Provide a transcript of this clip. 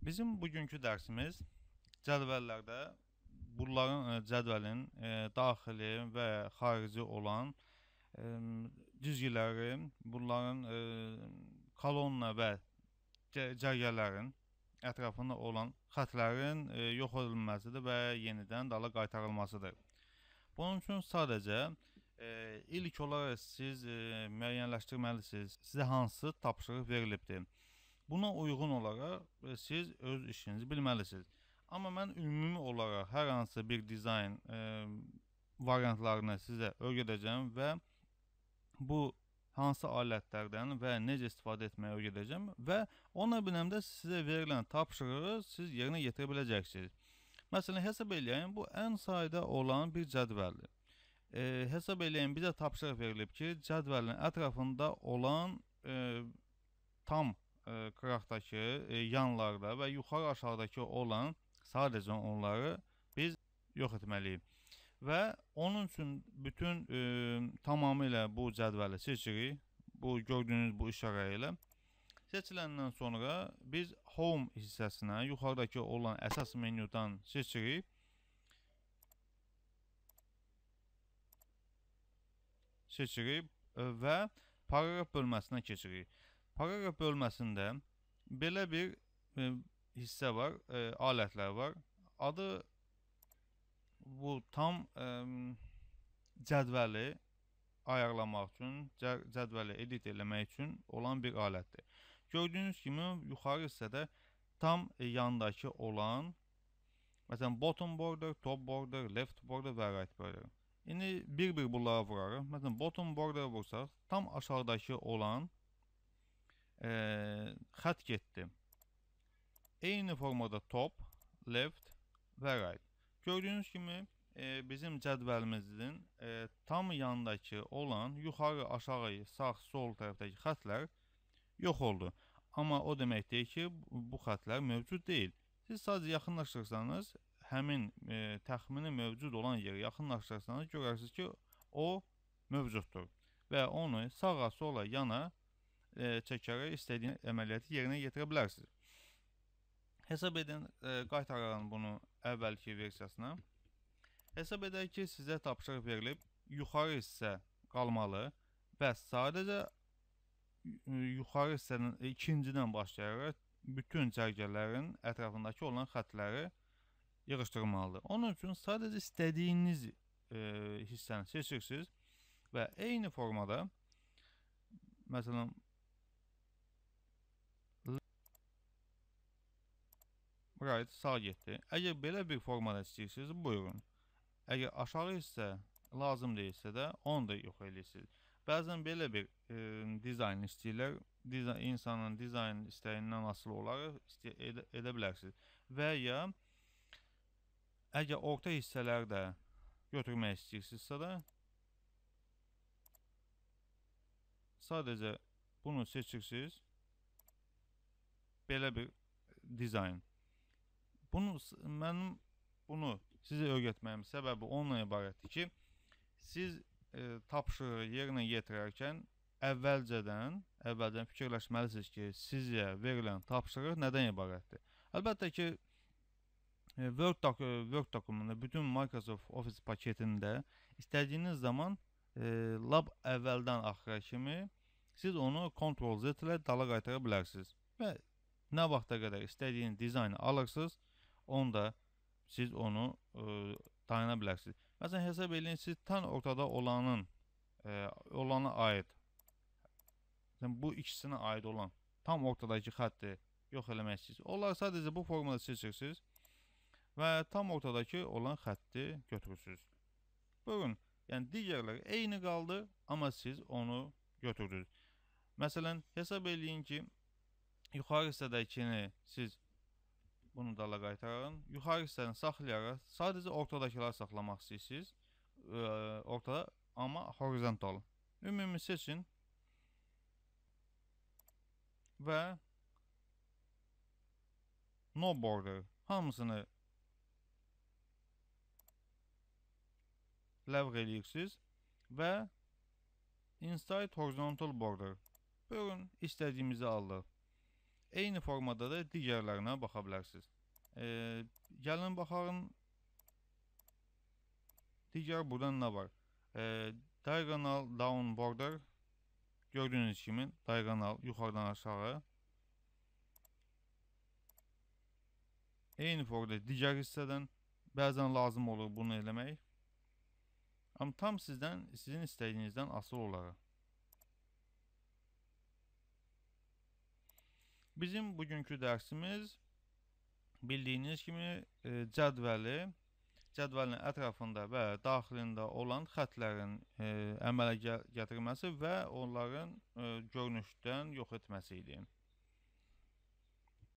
Bizim bugünkü dərsimiz cədvəllərdə bunların e, cədvəlin e, daxili və xarici olan e, düzgiləri, bunların e, kolonna və cərgələrin ətrafında olan xətlərin e, yox edilməsidir və yenidən dala qaytarılmasıdır. Bunun üçün sadəcə e, ilk olaraq siz e, müəyyənləşdirməlisiniz. Sizə hansı tapşırıq verilibdir? Buna uyğun olaraq e, siz öz işinizi bilməlisiniz. Amma mən ümumi olaraq hər hansı bir dizayn e, variantlarını sizə öyrədəcəm və bu hansı alətlərdən və necə istifadə etməyi öyrədəcəm və ona binəmdə sizə verilən tapşırığı siz yerinə yetirə biləcəksiniz. Məsələn, hesab eləyin, bu ən sayda olan bir cədvəldir. E, hesab eləyin, bizə tapşırıq verilib ki, cədvəlin ətrafında olan e, tam e, qıraqdakı, e, yanlarda və yuxarı aşağıdakı olan sadəcə onları biz yox etməliyik. Və onun üçün bütün e, tamamilə bu cədvəli seçirik. Bu gördüyünüz bu işarə ilə seçiləndən sonra biz home hissəsinə yuxarıdakı olan əsas menyudan seçirik. Seçirik və paragraf bölməsinə keçirik. Paragraf bölməsində belə bir e, hissə var, e, alətlər var. Adı bu tam e, cədvəli ayarlamaq üçün, cədvəli edit eləmək üçün olan bir alətdir. Gördüyünüz kimi yuxarı hissədə tam yandakı olan Məsələn, bottom border, top border, left border və right border. İndi bir-bir bunlara vurarıq. Məsələn, bottom border vursaq, tam aşağıdakı olan e, xətt getdi. Eyni formada top, left və right. Gördüyünüz kimi e, bizim cədvəlimizin e, tam yanındakı olan yuxarı, aşağı, sağ, sol tərəfdəki xətlər yox oldu. Amma o demək deyil ki, bu xətlər mövcud deyil. Siz sadəcə yaxınlaşdırsanız, həmin e, təxmini mövcud olan yerə yaxınlaşdırsanız görərsiniz ki, o mövcuddur və onu sağa, sola, yana e, çəkərək istədiyin əməliyyatı yerinə yetirə bilərsiniz. Hesab edin, e, qaytaralım bunu əvvəlki versiyasına. Hesab edək ki, sizə tapışıq verilib, yuxarı hissə qalmalı və sadəcə e, yuxarı hissənin ikincidən başlayaraq bütün cərgələrin ətrafındakı olan xətləri yığışdırmalıdır. Onun üçün sadəcə istədiyiniz e, hissəni seçirsiniz və eyni formada məsələn Right sağ getdi. Əgər belə bir formada istəyirsiniz, buyurun. Əgər aşağı isə lazım deyilsə də, onu da yox eləyirsiniz. Bəzən belə bir e, dizayn istəyirlər. Diza insanın dizayn istəyindən asılı olaraq istə edə, edə bilərsiniz. Və ya əgər orta hissələr də götürmək istəyirsinizsə də sadəcə bunu seçirsiniz. Belə bir dizayn Bunu mənim bunu sizə öyrətməyimin səbəbi onunla ibarətdir ki, siz e, tapşırığı yerinə yetirərkən əvvəlcədən, əvvəldən fikirləşməlisiniz ki, sizə verilən tapşırıq nədən ibarətdir. Əlbəttə ki, e, Word, doku, Word dokumunda bütün Microsoft Office paketində istədiyiniz zaman e, lab əvvəldən axıra kimi siz onu Ctrl Z ilə dala qaytara bilərsiniz və nə vaxta qədər istədiyiniz dizaynı alırsınız, onda siz onu e, dayana bilərsiniz. Məsələn, hesab edin, siz tan ortada olanın, e, olana aid, yəni, bu ikisinə aid olan tam ortadakı xətti yox eləmək istəyirsiniz. Onlar sadəcə bu formada seçirsiniz və tam ortadakı olan xətti götürürsünüz. Buyurun, yəni digərləri eyni qaldı, amma siz onu götürdünüz. Məsələn, hesab edin ki, yuxarı hissədəkini siz Bunu da ala qaytarın. Yuxarı hissəni saxlayaraq sadəcə ortadakıları saxlamaq istəyirsiniz. E, ortada amma horizontal. Ümumi seçin. Və no border hamısını ləğv eləyirsiniz və inside horizontal border bölün istədiyimizi aldıq. Eyni formada da digərlərinə baxa bilərsiniz. E, gəlin baxarın digər burada nə var? E, diagonal down border gördüyünüz kimi diagonal yuxarıdan aşağı Eyni formada digər hissədən bəzən lazım olur bunu eləmək. Amma tam sizdən, sizin istədiyinizdən asılı olaraq. Bizim bugünkü dərsimiz bildiyiniz kimi e, cədvəli, cədvəlin ətrafında və daxilində olan xətlərin e, əmələ gətirməsi və onların e, görünüşdən yox etməsi idi.